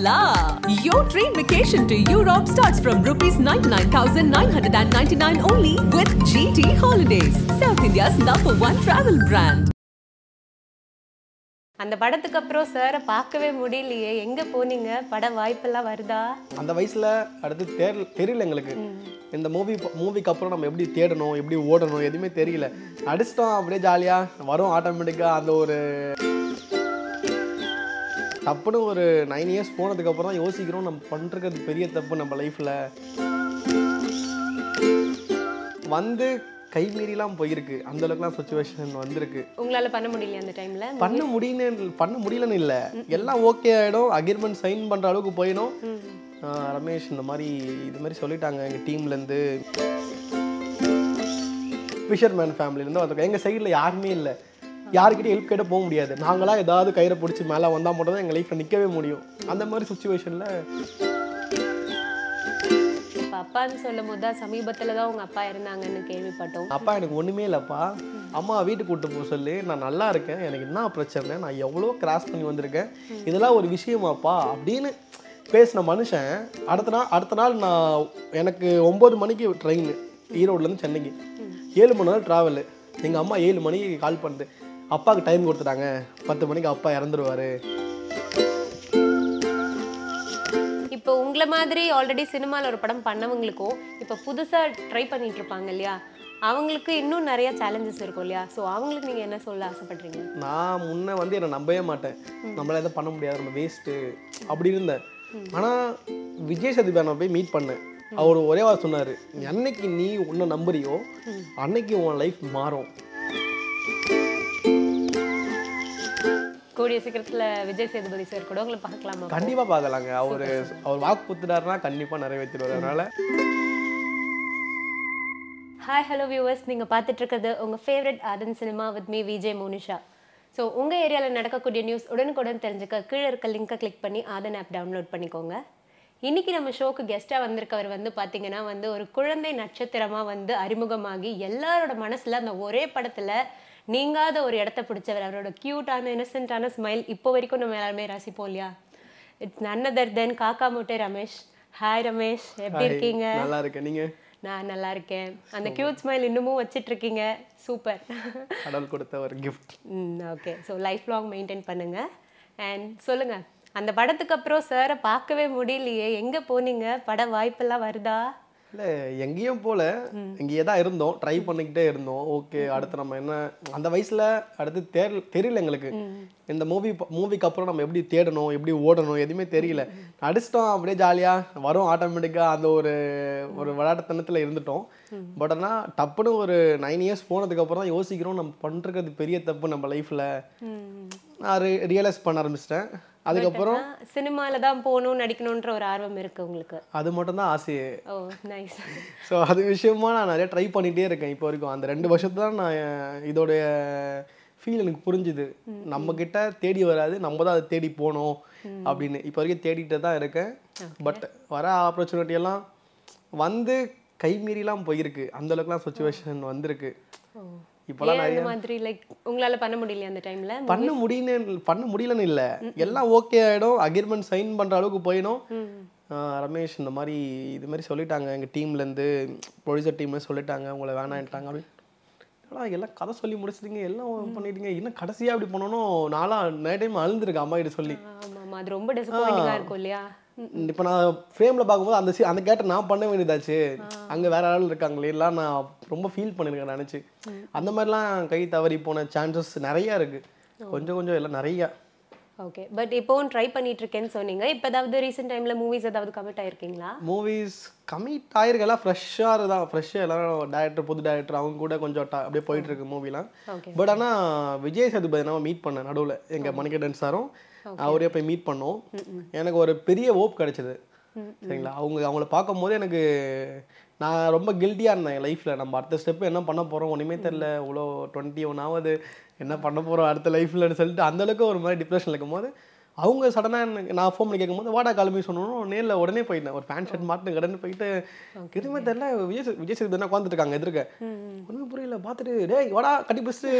la! Your train vacation to Europe starts from rupees 99,999 only with GT Holidays, South India's number one travel brand. அந்த படத்துக்கு அப்புறம் சாரை பார்க்கவே முடியலையே எங்கே போனீங்க பட வாய்ப்பெல்லாம் வருதா அந்த வயசில் அடுத்து தேர் தெரியல எங்களுக்கு இந்த மூவி மூவிக்கு அப்புறம் நம்ம எப்படி தேடணும் எப்படி ஓடணும் எதுவுமே தெரியல அடிச்சிட்டோம் அப்படியே ஜாலியாக வரும் ஆட்டோமேட்டிக்காக அந்த ஒரு தப்புன்னு ஒரு நைன் இயர்ஸ் போனதுக்கப்புறம் தான் யோசிக்கிறோம் நம்ம பண்ணுறது பெரிய தப்பு நம்ம லைஃப்பில் வந்து கைமீறிலாம் போயிருக்கு அந்த அளவுக்குலாம் சுச்சுவேஷன் வந்திருக்கு உங்களால பண்ண முடியல அந்த டைம்ல பண்ண முடியலன்னு பண்ண முடியலன்னு இல்லை எல்லாம் ஓகே ஆகிடும் அக்ரிமெண்ட் சைன் பண்ணுற அளவுக்கு போயிடும் ரமேஷ் இந்த மாதிரி இது மாதிரி சொல்லிட்டாங்க எங்கள் டீம்லேருந்து ஃபிஷர்மேன் ஃபேமிலியிலேருந்து எங்கள் சைடில் யாருமே இல்லை யாருக்கிட்டையும் ஹெல்ப் கேட்ட போக முடியாது நாங்களாம் ஏதாவது கயிறை பிடிச்சி மேலே வந்தால் மட்டும் தான் எங்கள் லைஃப்பில் நிற்கவே முடியும் அந்த மாதிரி சுச்சுவேஷனில் அப்பான்னு சொல்லும் போது தான் சமீபத்தில் தான் உங்கள் அப்பா இருந்தாங்கன்னு கேள்விப்பட்டோம் அப்பா எனக்கு ஒன்றுமே இல்லைப்பா அம்மா வீட்டுக்கு கூட்டு போக சொல்லி நான் நல்லா இருக்கேன் எனக்கு என்ன பிரச்சனை நான் எவ்வளோ கிராஸ் பண்ணி வந்திருக்கேன் இதெல்லாம் ஒரு விஷயமாப்பா அப்படின்னு பேசின மனுஷன் அடுத்த நாள் அடுத்த நாள் நான் எனக்கு ஒம்பது மணிக்கு ட்ரெயின் ஈரோட்லேருந்து சென்னைக்கு ஏழு மணி நேரம் ட்ராவலு எங்கள் அம்மா ஏழு மணிக்கு கால் பண்ணுது அப்பாவுக்கு டைம் கொடுத்துட்டாங்க பத்து மணிக்கு அப்பா இறந்துருவாரு இப்போ உங்களை மாதிரி ஆல்ரெடி சினிமாவில் ஒரு படம் பண்ணவங்களுக்கும் இப்போ புதுசாக ட்ரை பண்ணிட்டு இருப்பாங்க இல்லையா அவங்களுக்கு இன்னும் நிறைய சேலஞ்சஸ் இருக்கும் இல்லையா ஸோ அவங்களுக்கு நீங்கள் என்ன சொல்ல ஆசைப்படுறீங்க நான் முன்னே வந்து என்னை நம்பவே மாட்டேன் நம்மளால் எதுவும் பண்ண முடியாது நம்ம வேஸ்ட்டு அப்படி இருந்தேன் ஆனால் விஜய் நான் போய் மீட் பண்ணேன் அவர் ஒரே வாரம் சொன்னார் என்னைக்கு நீ உன்னை நம்புறியோ அன்னைக்கு உன் லைஃப் மாறும் கூடிய சீக்கிரத்தில் விஜய் சேதுபதி சார் கூட உங்களை பார்க்கலாமா கண்டிப்பாக பார்க்கலாங்க அவர் அவர் வாக்கு குத்துட்டாருனா கண்டிப்பாக நிறைவேற்றிடுவார் அதனால் ஹாய் ஹலோ வியூவர்ஸ் நீங்கள் பார்த்துட்டு இருக்கிறது உங்கள் favourite Aadhan cinema with me Vijay Monisha so உங்கள் ஏரியாவில் நடக்கக்கூடிய நியூஸ் உடனுக்குடன் தெரிஞ்சுக்க கீழே இருக்க லிங்க்கை கிளிக் பண்ணி ஆதன் ஆப் டவுன்லோட் பண்ணிக்கோங்க இன்றைக்கி நம்ம ஷோக்கு கெஸ்ட்டாக வந்திருக்கவர் வந்து பார்த்திங்கன்னா வந்து ஒரு குழந்தை நட்சத்திரமாக வந்து அறிமுகமாகி எல்லாரோட மனசில் அந்த ஒரே படத்தில் நீங்காத ஒரு இடத்த பிடிச்சவர் அவரோட க்யூட்டான இன்னசென்ட்டான ஸ்மைல் இப்போ வரைக்கும் நம்ம எல்லாருமே ரசிப்போம் இல்லையா இட்ஸ் நன்னதர் தென் காக்கா மூட்டை ரமேஷ் ஹாய் ரமேஷ் எப்படி இருக்கீங்க நல்லா இருக்கேன் நீங்க நான் நல்லா இருக்கேன் அந்த கியூட் ஸ்மைல் இன்னமும் வச்சிட்டு இருக்கீங்க சூப்பர் கடல் கொடுத்த ஒரு கிஃப்ட் ம் okay so life long maintain பண்ணுங்க அண்ட் சொல்லுங்க அந்த படத்துக்கு அப்புறம் சாரை பார்க்கவே முடியலையே எங்கே போனீங்க பட வாய்ப்பெல்லாம் வருதா இல்லை எங்கேயும் போல இங்கேயே தான் இருந்தோம் ட்ரை பண்ணிக்கிட்டே இருந்தோம் ஓகே அடுத்து நம்ம என்ன அந்த வயசில் அடுத்து தேர் தெரியல எங்களுக்கு இந்த மூவி மூவிக்கு அப்புறம் நம்ம எப்படி தேடணும் எப்படி ஓடணும் எதுவுமே தெரியல நடிச்சிட்டோம் அப்படியே ஜாலியாக வரும் ஆட்டோமேட்டிக்காக அந்த ஒரு ஒரு விளையாட்டுத்தனத்தில் இருந்துட்டோம் பட் ஆனால் டப்புன்னு ஒரு நைன் இயர்ஸ் போனதுக்கப்புறம் தான் யோசிக்கிறோம் நம்ம பண்ணுறது பெரிய தப்பு நம்ம லைஃப்பில் நான் ரியலைஸ் பண்ண ஆரம்பிச்சிட்டேன் அதுக்கப்புறம் சினிமால uh, தான் போகணும் நடிக்கணுன்ற ஒரு ஆர்வம் இருக்குது உங்களுக்கு அது மட்டும்தான் தான் ஆசையே ஓ நைஸ் ஸோ அது விஷயமா நான் நிறைய ட்ரை பண்ணிகிட்டே இருக்கேன் இப்போ வரைக்கும் அந்த ரெண்டு வருஷத்து தான் நான் இதோடைய ஃபீல் எனக்கு புரிஞ்சுது நம்மக்கிட்ட தேடி வராது நம்ம தான் அதை தேடி போகணும் அப்படின்னு இப்போ வரைக்கும் தேடிட்டு தான் இருக்கேன் பட் வர ஆப்பர்ச்சுனிட்டி எல்லாம் வந்து கைமீறிலாம் போயிருக்கு அந்த அளவுக்குலாம் சுச்சுவேஷன் வந்திருக்கு இப்பெல்லாம் நிறைய மாதிரி லைக் உங்களால பண்ண முடியல அந்த டைம்ல பண்ண முடியல பண்ண முடியலன்னு இல்ல எல்லாம் ஓகே ஆயிடும் அக்ரிமெண்ட் சைன் பண்ற அளவுக்கு போயிடும் ரமேஷ் இந்த மாதிரி இது மாதிரி சொல்லிட்டாங்க எங்க டீம்ல இருந்து ப்ரொடியூசர் டீம்லேருந்து சொல்லிட்டாங்க உங்களை வேணாம்ட்டாங்க அப்படின்னு எல்லாம் கதை சொல்லி முடிச்சிட்டீங்க எல்லாம் பண்ணிட்டீங்க இன்னும் கடைசியா அப்படி பண்ணணும் நாளா நிறைய டைம் அழுந்திருக்கு அம்மா கிட்ட சொல்லி அது ரொம்ப டிசப்பாயிண்டிங்காக இருக்கும் இல்லையா இப்போ நான் ஃப்ரேமில் பார்க்கும்போது அந்த அந்த கேட்டை நான் பண்ண வேண்டியதாச்சு அங்கே வேற ஆள் இருக்காங்களே எல்லாம் நான் ரொம்ப ஃபீல் பண்ணியிருக்கேன் நினச்சி அந்த மாதிரிலாம் கை தவறி போன சான்சஸ் நிறையா இருக்குது கொஞ்சம் கொஞ்சம் எல்லாம் நிறையா ஓகே பட் இப்போவும் ட்ரை பண்ணிட்டு இருக்கேன்னு சொன்னீங்க இப்போ ஏதாவது ரீசெண்ட் டைமில் மூவிஸ் ஏதாவது கமிட் ஆயிருக்கீங்களா மூவிஸ் கமிட் ஆயிருக்கலாம் எல்லாம் ஃப்ரெஷ்ஷாக தான் ஃப்ரெஷ்ஷாக எல்லாம் டேரக்டர் புது டேரக்டர் அவங்க கூட கொஞ்சம் அப்படியே போயிட்டு இருக்கு மூவிலாம் பட் ஆனால் விஜய் சேதுபதி நம்ம மீட் பண்ண நடுவில் எங்கள் மணிகண்டன் சாரும் அவரே போய் மீட் பண்ணோம் எனக்கு ஒரு பெரிய ஹோப் கிடைச்சது சரிங்களா அவங்க அவங்கள பார்க்கும் போது எனக்கு நான் ரொம்ப கில்ட்டியாக இருந்தேன் லைஃப்பில் நம்ம அடுத்த ஸ்டெப் என்ன பண்ண போகிறோம் ஒன்றுமே தெரில இவ்வளோ டுவெண்ட்டி ஒன் ஆகுது என்ன பண்ண போகிறோம் அடுத்த லைஃப்லன்னு சொல்லிட்டு அந்தளவுக்கு ஒரு மாதிரி டிப்ரெஷன் போது அவங்க சடனாக எனக்கு நான் ஃபோன் பண்ணி கேட்கும்போது வாடா காலமே சொன்னோம் நேரில் உடனே போயிட்டேன் ஒரு பேண்ட் ஷர்ட் மாட்டு கடன்னு போயிட்டு எதுவுமே தெரியல விஜய் விஜய் சேதுபதி உட்காந்துட்டு இருக்காங்க எதிர்க்க ஒன்றும் புரியல பார்த்துட்டு டே வாடா கட்டி பிடிச்சிட்டு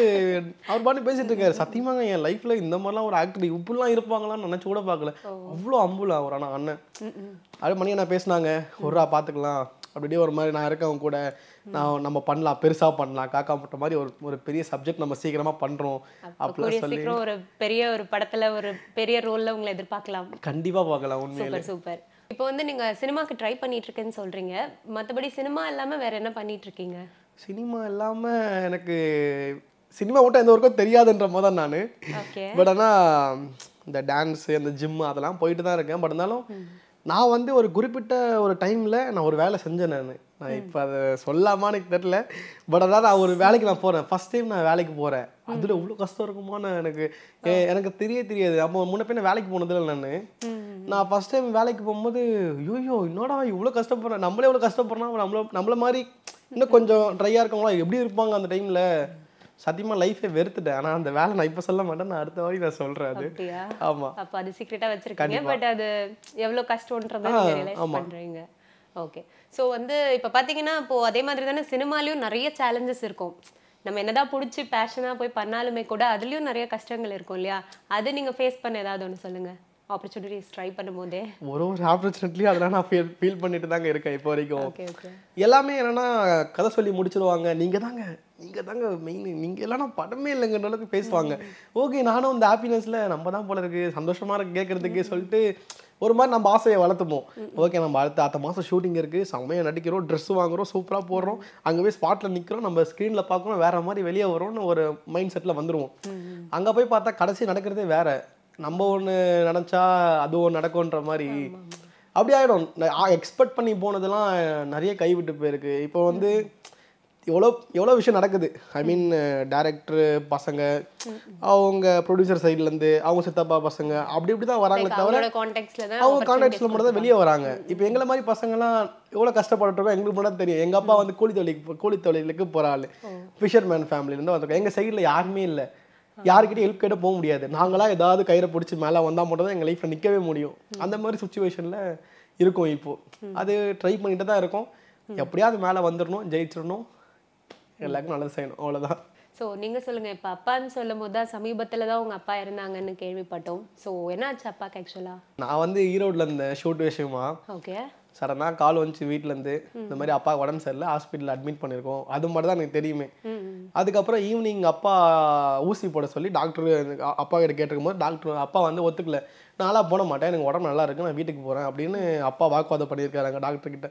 அவர் பாட்டு பேசிட்டு இருக்காரு சத்தியமாக என் லைஃப்ல இந்த மாதிரிலாம் ஒரு ஆக்டர் இப்படிலாம் இருப்பாங்களான்னு நினச்சி கூட பார்க்கல அவ்வளோ அம்புல அவர் ஆனால் அண்ணன் அது மணி நான் பேசினாங்க ஒரு பார்த்துக்கலாம் அப்படியே ஒரு மாதிரி நான் இருக்கவங்க கூட நான் நம்ம பண்ணலாம் பெருசா பண்ணலாம் காக்கா முட்ட மாதிரி ஒரு ஒரு பெரிய சப்ஜெக்ட் நம்ம சீக்கிரமா பண்றோம் அப்படின்னு சொல்லி ஒரு பெரிய ஒரு படத்துல ஒரு பெரிய ரோல்ல உங்களை எதிர்பார்க்கலாம் கண்டிப்பா பார்க்கலாம் உண்மையில சூப்பர் இப்போ வந்து நீங்க சினிமாக்கு ட்ரை பண்ணிட்டு இருக்கேன்னு சொல்றீங்க மற்றபடி சினிமா இல்லாம வேற என்ன பண்ணிட்டு இருக்கீங்க சினிமா இல்லாம எனக்கு சினிமா மட்டும் எந்த ஒர்க்கும் தெரியாதுன்ற போது தான் நான் பட் ஆனால் இந்த டான்ஸு அந்த ஜிம்மு அதெல்லாம் போயிட்டு தான் இருக்கேன் பட் இருந்தாலும் நான் வந்து ஒரு குறிப்பிட்ட ஒரு டைமில் நான் ஒரு வேலை செஞ்சேன் நான் நான் இப்போ அதை சொல்லாமான்னு தெரில பட் அதாவது நான் ஒரு வேலைக்கு நான் போகிறேன் ஃபஸ்ட் டைம் நான் வேலைக்கு போகிறேன் அதில் இவ்வளோ கஷ்டம் இருக்குமான்னு எனக்கு எனக்கு தெரிய தெரியாது அப்போ முன்ன பின்ன வேலைக்கு போனதில்ல நான் நான் ஃபஸ்ட் டைம் வேலைக்கு போகும்போது ஐயோ என்னடா இவ்வளோ கஷ்டப்படுறேன் நம்மளே இவ்வளோ கஷ்டப்படுறோம் நம்மள நம்மள மாதிரி இன்னும் கொஞ்சம் ட்ரையாக இருக்கவங்களா எப்படி இருப்பாங்க அந்த டைமில் சத்தியமா லைஃபே வெறுத்துட்டேன் ஆனா அந்த வேலை நான் இப்போ சொல்ல மாட்டேன் நான் அடுத்த வாரி நான் சொல்றேன் அது ஆமா அப்ப அது சீக்ரெட்டாக வச்சிருக்கீங்க பட் அது எவ்வளவு கஷ்டம்ன்றத பண்றீங்க ஓகே ஸோ வந்து இப்போ பார்த்தீங்கன்னா இப்போ அதே மாதிரி தானே சினிமாலேயும் நிறைய சேலஞ்சஸ் இருக்கும் நம்ம என்னதான் பிடிச்சி பேஷனாக போய் பண்ணாலுமே கூட அதுலேயும் நிறைய கஷ்டங்கள் இருக்கும் இல்லையா அது நீங்கள் ஃபேஸ் பண்ண ஏதாவது ஒன்று சொல்லுங்கள் ஆப்பர்ச்சுனிட்டிஸ் ட்ரை பண்ணும்போதே ஒரு ஒரு ஆப்பர்ச்சுனிட்டியும் அதெல்லாம் நான் ஃபீல் ஃபீல் பண்ணிட்டு தாங்க இருக்கேன் இப்போ வரைக்கும் எல்லாமே என்னன்னா கதை சொல்லி முடிச்சிருவாங்க நீங்கள் தாங்க நீங்கள் தாங்க மெயின் நீங்கள் எல்லாம் படமே இல்லைங்கிற அளவுக்கு பேசுவாங்க ஓகே நானும் இந்த ஹாப்பினஸில் நம்ம தான் போல இருக்குது சந்தோஷமாக இருக்கு கேட்குறதுக்கு சொல்லிட்டு ஒரு மாதிரி நம்ம ஆசையை வளர்த்துப்போம் ஓகே நம்ம அடுத்த அடுத்த மாதம் ஷூட்டிங் இருக்குது செம்மையாக நடிக்கிறோம் ட்ரெஸ் வாங்குறோம் சூப்பராக போடுறோம் அங்கே போய் ஸ்பாட்டில் நிற்கிறோம் நம்ம ஸ்க்ரீனில் பார்க்குறோம் வேறு மாதிரி வெளியே வரோம்னு ஒரு மைண்ட் செட்டில் வந்துடுவோம் அங்கே போய் பார்த்தா கடைசி நடக்கிறதே வேறு நம்ம ஒன்று நினச்சா அது ஒன்று நடக்கும்ன்ற மாதிரி அப்படி ஆகிடும் எக்ஸ்பெக்ட் பண்ணி போனதெல்லாம் நிறைய கைவிட்டு போயிருக்கு இப்போ வந்து எவ்வளோ எவ்வளோ விஷயம் நடக்குது ஐ மீன் டேரக்டர் பசங்க அவங்க ப்ரொடியூசர் சைட்லேருந்து அவங்க சித்தப்பா பசங்க அப்படி இப்படி தான் வராங்களே தவிர அவங்க கான்டாக்ட்ஸில் மட்டும் தான் வெளியே வராங்க இப்போ எங்களை மாதிரி பசங்கள்லாம் எவ்வளோ கஷ்டப்பட்டுருக்கோம் எங்களுக்கு மட்டும் தெரியும் எங்கள் அப்பா வந்து கூலி தொழிலுக்கு கூலி தொழிலுக்கு போகிற ஆள் ஃபிஷர்மேன் ஃபேமிலியிலேருந்து வந்திருக்கோம் எங்கள் சைடில் யாருமே இல்லை யாருக்கிட்டையும் ஹெல்ப் கேட்ட போக முடியாது நாங்களாம் ஏதாவது கயிறை பிடிச்சி மேலே வந்தால் மட்டும் தான் எங்கள் லைஃப்பில் நிற்கவே முடியும் அந்த மாதிரி சுச்சுவேஷனில் இருக்கும் இப்போது அது ட்ரை பண்ணிட்டு தான் இருக்கும் எப்படியாவது மேலே வந்துடணும் ஜெயிச்சிடணும் எல்லாருக்கும் நல்லது செய்யணும் அவ்வளோதான் ஸோ நீங்கள் சொல்லுங்கள் இப்போ அப்பான்னு சொல்லும் போது தான் சமீபத்தில் தான் உங்கள் அப்பா இருந்தாங்கன்னு கேள்விப்பட்டோம் ஸோ என்னாச்சு அப்பாக்கு ஆக்சுவலாக நான் வந்து ஈரோட்டில் இருந்தேன் ஷூட் விஷயமா ஓகே சடனாக கால் வந்துச்சு வீட்டிலேருந்து இந்த மாதிரி அப்பா உடம்பு சரியில்லை ஹாஸ்பிட்டலில் அட்மிட் பண்ணியிருக்கோம் அது மட்டும் தான் எனக்கு தெரியுமே அதுக்கப்புறம் ஈவினிங் அப்பா ஊசி போட சொல்லி டாக்டர் அப்பா கிட்ட கேட்டிருக்கும் போது டாக்டர் அப்பா வந்து ஒத்துக்கல நாளாக போட மாட்டேன் எனக்கு உடம்பு நல்லா இருக்கு நான் வீட்டுக்கு போகிறேன் அப்படின்னு அப்பா வாக்குவாதம் பண்ணியிருக்காங்க டாக்டர்கிட்ட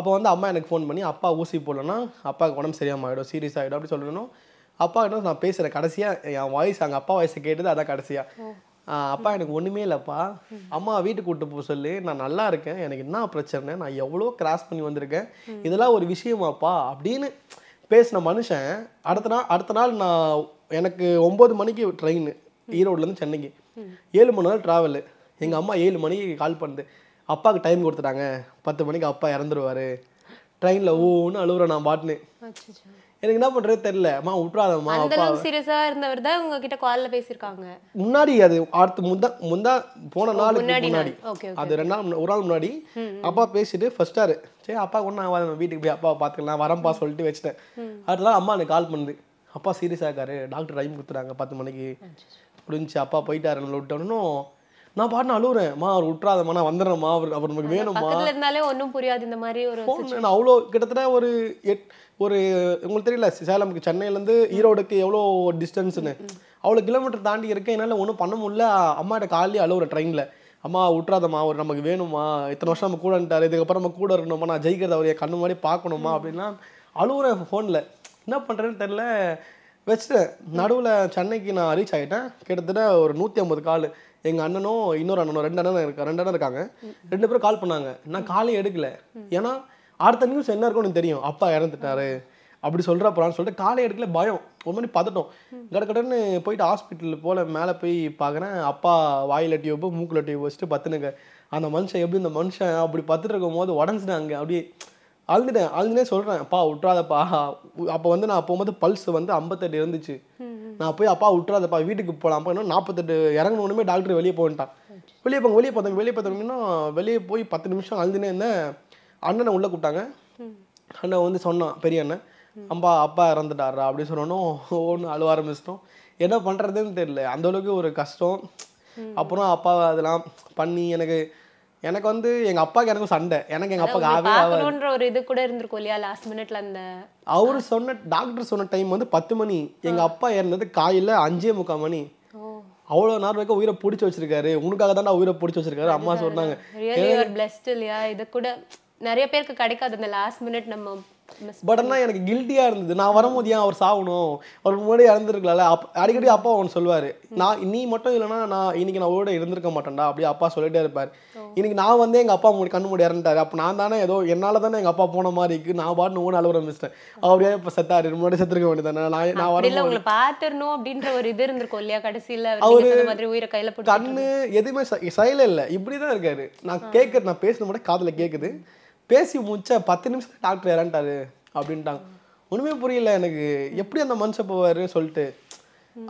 அப்போ வந்து அம்மா எனக்கு ஃபோன் பண்ணி அப்பா ஊசி போடலன்னா அப்பாவுக்கு உடம்பு சரியாக ஆகிடும் சீரியஸ் ஆகிடும் அப்படின்னு சொல்லணும் அப்பா கிட்ட நான் பேசுகிறேன் கடைசியாக என் வாய்ஸ் அங்கே அப்பா வாய்ஸை கேட்டது அதான் கடைசியாக அப்பா எனக்கு ஒன்றுமே இல்லைப்பா அம்மா வீட்டுக்கு கூட்டு போக சொல்லி நான் நல்லா இருக்கேன் எனக்கு என்ன பிரச்சனை நான் எவ்வளோ கிராஸ் பண்ணி வந்திருக்கேன் இதெல்லாம் ஒரு விஷயமாப்பா அப்படின்னு பேசின மனுஷன் அடுத்த நாள் அடுத்த நாள் நான் எனக்கு ஒம்பது மணிக்கு ட்ரெயின் ஈரோடுலேருந்து சென்னைக்கு ஏழு மணி நாள் ட்ராவலு எங்கள் அம்மா ஏழு மணிக்கு கால் பண்ணுது அப்பாவுக்கு டைம் கொடுத்துட்டாங்க பத்து மணிக்கு அப்பா இறந்துருவாரு ட்ரெயினில் ஊன்னு அழுகுறேன் நான் பாட்டுன்னு எனக்கு என்ன பண்றது தெரியல அம்மா விட்டுறாதம்மா அப்பா சீரியஸா இருந்தவர் தான் உங்ககிட்ட கால்ல பேசிருக்காங்க முன்னாடி அது அடுத்து முந்தா முந்தா போன நாளுக்கு முன்னாடி அது ரெண்டு நாள் ஒரு நாள் முன்னாடி அப்பா பேசிட்டு ஃபர்ஸ்டாரு சரி அப்பா கொண்டு நான் வீட்டுக்கு போய் அப்பாவை பாத்துக்கலாம் வரம்பா சொல்லிட்டு வச்சுட்டேன் அடுத்த அம்மா எனக்கு கால் பண்ணுது அப்பா சீரியஸா இருக்காரு டாக்டர் டைம் கொடுத்துட்டாங்க பத்து மணிக்கு முடிஞ்சு அப்பா போயிட்டாருன்னு விட்டோன்னு நான் பாட்டு அழுவுறேன்மா அவர் விட்டுறாதம்மா நான் வந்துடுறேன்மா அவர் அவர் நமக்கு வேணும்மா இருந்தாலே ஒன்றும் புரியாது இந்த மாதிரி ஒரு நான் அவ்வளோ கிட்டத்தட்ட ஒரு எட் ஒரு உங்களுக்கு தெரியல சேலமுக்கு சென்னையிலேருந்து ஈரோடுக்கு எவ்வளோ டிஸ்டன்ஸ்னு அவ்வளோ கிலோமீட்டர் தாண்டி இருக்கேன் என்னால் ஒன்றும் பண்ண முடியல அம்மாட்ட காலையிலே அழுவுற ட்ரெயினில் அம்மா விட்றாதம்மா ஒரு நமக்கு வேணுமா இத்தனை வருஷம் நம்ம கூட வந்துட்டார் இதுக்கப்புறம் நம்ம கூட இருக்கணுமா நான் ஜெயிக்கிறத அவரைய கண்ணு மாதிரி பார்க்கணுமா அப்படின்னா அழுவுறேன் ஃபோனில் என்ன பண்ணுறேன்னு தெரில வச்சுட்டேன் நடுவில் சென்னைக்கு நான் ரீச் ஆகிட்டேன் கிட்டத்தட்ட ஒரு நூற்றி ஐம்பது கால் எங்கள் அண்ணனும் இன்னொரு அண்ணனும் ரெண்டு அண்ணன் இருக்கா ரெண்டு அண்ணன் இருக்காங்க ரெண்டு பேரும் கால் பண்ணாங்க நான் காலையும் எடுக்கல ஏன்னா அடுத்த நியூஸ் என்ன இருக்கும்னு தெரியும் அப்பா இறந்துட்டாரு அப்படி சொல்கிறப்பறான்னு சொல்லிட்டு காலை எடுக்கல பயம் ஒரு மாதிரி பதட்டம் கடற்கடன்னு போயிட்டு ஹாஸ்பிட்டலில் போல் மேலே போய் பார்க்குறேன் அப்பா வாயில் டியூப்பு மூக்கில் டியூப் வச்சுட்டு பத்துனுங்க அந்த மனுஷன் எப்படி இந்த மனுஷன் அப்படி பத்துட்டு இருக்கும் போது உடஞ்சினாங்க அப்படியே அழுந்துட்டேன் அழுதுனே சொல்கிறேன் அப்பா விட்றாதப்பா அப்போ வந்து நான் போகும்போது பல்ஸ் வந்து ஐம்பத்தெட்டு இருந்துச்சு நான் போய் அப்பா விட்றாதப்பா வீட்டுக்கு போகலாம் அப்போ இன்னும் நாற்பத்தெட்டு இறங்கணுமே டாக்டர் வெளியே போகன்ட்டான் வெளியே போங்க வெளியே பார்த்தோம் வெளியே பார்த்தோம்னா வெளியே போய் பத்து நிமிஷம் அழுதுனே இருந்தேன் அண்ணனை உள்ளே கூப்பிட்டாங்க அண்ணன் வந்து சொன்னான் பெரிய அண்ணன் அம்பா அப்பா இறந்துட்டாரா அப்படின்னு சொன்னோன்னும் ஒன்று அழுவ ஆரம்பிச்சிட்டோம் என்ன பண்ணுறதுன்னு தெரியல அந்தளவுக்கு ஒரு கஷ்டம் அப்புறம் அப்பா அதெல்லாம் பண்ணி எனக்கு எனக்கு வந்து எங்க அப்பாக்கு எனக்கு சண்டை எனக்கு எங்க அப்பாக்கு ஆவே ஆகணும்ன்ற ஒரு இது கூட இருந்திருக்கும் இல்லையா லாஸ்ட் மினிட்ல அந்த அவர் சொன்ன டாக்டர் சொன்ன டைம் வந்து பத்து மணி எங்க அப்பா இறந்தது காலையில அஞ்சே முக்கால் மணி அவ்வளோ நேரம் வரைக்கும் உயிரை பிடிச்சி வச்சிருக்காரு உனக்காக தான் உயிரை பிடிச்சி வச்சிருக்காரு அம்மா சொன்னாங்க இது கூட நிறைய பேருக்கு கிடைக்காது அந்த லாஸ்ட் மினிட் நம்ம பட் ஆனால் எனக்கு கில்ட்டியாக இருந்தது நான் வரும்போது ஏன் அவர் சாகணும் அவர் முன்னாடி இறந்துருக்கலாம்ல அப் அடிக்கடி அப்பா அவன் சொல்லுவார் நான் நீ மட்டும் இல்லைனா நான் இன்னைக்கு நான் ஓட இருந்திருக்க மாட்டேன்டா அப்படியே அப்பா சொல்லிட்டே இருப்பார் இன்னைக்கு நான் வந்து எங்கள் அப்பா மூடி கண்ணு மூடி இறந்துட்டார் அப்போ நான் தானே ஏதோ என்னால் தானே எங்கள் அப்பா போன மாதிரி இருக்குது நான் பாட்டு ஓன அலுவலகம் மிஸ்டேன் அவரே இப்போ செத்தார் முன்னாடி செத்துருக்க வேண்டியதானே நான் நான் வரல உங்களை பார்த்துடணும் அப்படின்ற ஒரு இது இருந்திருக்கும் இல்லையா கடைசியில் அவர் மாதிரி உயிரை கையில் கண்ணு எதுவுமே சைல இல்லை இப்படி தான் இருக்காரு நான் கேட்குறது நான் பேசுன மட்டும் காதில் கேட்குது பேசி முடிச்ச பத்து நிமிஷம் டாக்டர் இறந்துட்டாரு அப்படின்ட்டாங்க ஒன்றுமே புரியல எனக்கு எப்படி அந்த மனுஷன் போவார் சொல்லிட்டு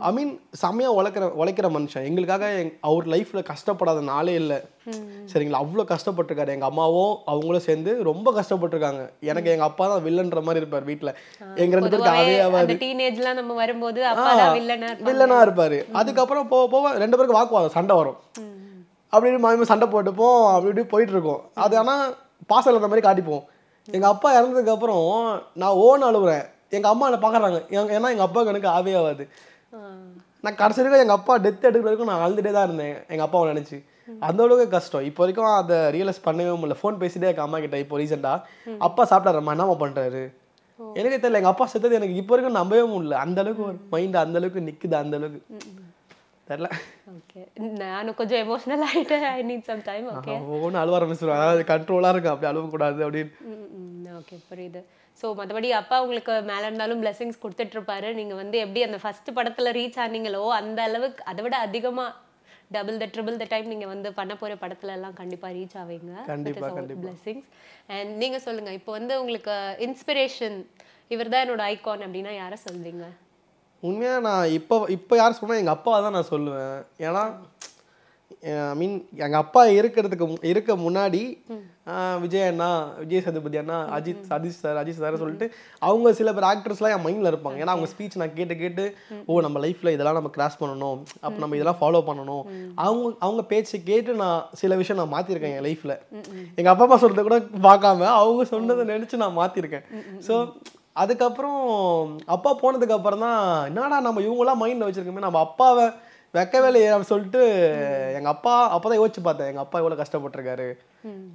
ஐ மீன் செம்மையாக உழைக்கிற உழைக்கிற மனுஷன் எங்களுக்காக எங் அவர் லைஃப்பில் கஷ்டப்படாத நாளே இல்லை சரிங்களா அவ்வளோ கஷ்டப்பட்டுருக்காரு எங்கள் அம்மாவும் அவங்களும் சேர்ந்து ரொம்ப கஷ்டப்பட்டிருக்காங்க எனக்கு எங்கள் அப்பா தான் வில்லன்ற மாதிரி இருப்பார் வீட்டில் எங்கள் ரெண்டு பேருக்கு அதே ஆகாது வில்லனாக இருப்பார் அதுக்கப்புறம் போக போக ரெண்டு பேருக்கு வாக்குவாதம் சண்டை வரும் அப்படி மாமி சண்டை போட்டுப்போம் அப்படி இப்படி போயிட்டு இருக்கோம் அது ஆனால் பாசம் இல்லாத மாதிரி காட்டிப்போம் எங்கள் அப்பா இறந்ததுக்கப்புறம் நான் ஓன் அழுகுறேன் எங்கள் அம்மா என்னை பார்க்குறாங்க ஏன்னா எங்கள் அப்பாவுக்கு எனக்கு ஆவே ஆகாது நான் கடைசி வரைக்கும் எங்கள் அப்பா டெத் எடுக்கிற வரைக்கும் நான் அழுதுட்டே தான் இருந்தேன் எங்கள் அப்பாவை நினச்சி அந்த அளவுக்கு கஷ்டம் இப்போ வரைக்கும் அதை ரியலைஸ் பண்ணவே முடியல ஃபோன் பேசிட்டே எங்கள் அம்மா கிட்ட இப்போ ரீசெண்டாக அப்பா சாப்பிட்டாரம்மா என்னம்மா பண்ணுறாரு எனக்கு தெரியல எங்கள் அப்பா செத்தது எனக்கு இப்போ வரைக்கும் நம்பவே முடியல அந்த அளவுக்கு ஒரு மைண்ட் அந்த அளவுக்கு நிற்குது அந்த அளவுக்கு தெரில நானும் கொஞ்சம் எமோஷனல் ஆகிட்டேன் I need some time okay ஒவ்வொன்றும் அழுவ ஆரம்பிச்சிடும் அதாவது கண்ட்ரோலாக இருக்கு அப்படி அழுவக்கூடாது அப்படின்னு ஓகே புரியுது ஸோ மற்றபடி அப்பா உங்களுக்கு மேலே இருந்தாலும் பிளெஸிங்ஸ் கொடுத்துட்ருப்பாரு நீங்கள் வந்து எப்படி அந்த ஃபஸ்ட் படத்தில் ரீச் ஆனீங்களோ அந்த அளவுக்கு அதை விட அதிகமாக double the triple the time நீங்கள் வந்து பண்ண போகிற படத்துல எல்லாம் கண்டிப்பாக ரீச் ஆவீங்க பிளெஸிங்ஸ் அண்ட் நீங்கள் சொல்லுங்கள் இப்போ வந்து உங்களுக்கு இன்ஸ்பிரேஷன் இவர் தான் என்னோட ஐகான் அப்படின்னா யாரை சொல்வீங்க உண்மையாக நான் இப்போ இப்போ யார் சொன்னால் எங்கள் அப்பா தான் நான் சொல்லுவேன் ஏன்னா ஐ மீன் எங்கள் அப்பா இருக்கிறதுக்கு இருக்க முன்னாடி விஜய் அண்ணா விஜய் சதுபதி அண்ணா அஜித் அஜித் சார் அஜித் சார் சொல்லிட்டு அவங்க சில பேர் ஆக்டர்ஸ்லாம் என் மைண்டில் இருப்பாங்க ஏன்னா அவங்க ஸ்பீச் நான் கேட்டு கேட்டு ஓ நம்ம லைஃப்பில் இதெல்லாம் நம்ம கிராஸ் பண்ணணும் அப்போ நம்ம இதெல்லாம் ஃபாலோ பண்ணணும் அவங்க அவங்க பேச்சு கேட்டு நான் சில விஷயம் நான் மாற்றிருக்கேன் என் லைஃப்பில் எங்கள் அப்பா அம்மா சொல்கிறத கூட பார்க்காம அவங்க சொன்னதை நினச்சி நான் மாற்றிருக்கேன் ஸோ அதுக்கப்புறம் அப்பா போனதுக்கப்புறம் தான் என்னடா நம்ம இவங்களாம் மைண்ட்ல வச்சிருக்கோமே நம்ம அப்பாவை வெக்க வேலை சொல்லிட்டு எங்க அப்பா அப்பதான் யோசிச்சு பார்த்தேன் எங்க அப்பா இவ்வளவு கஷ்டப்பட்டிருக்காரு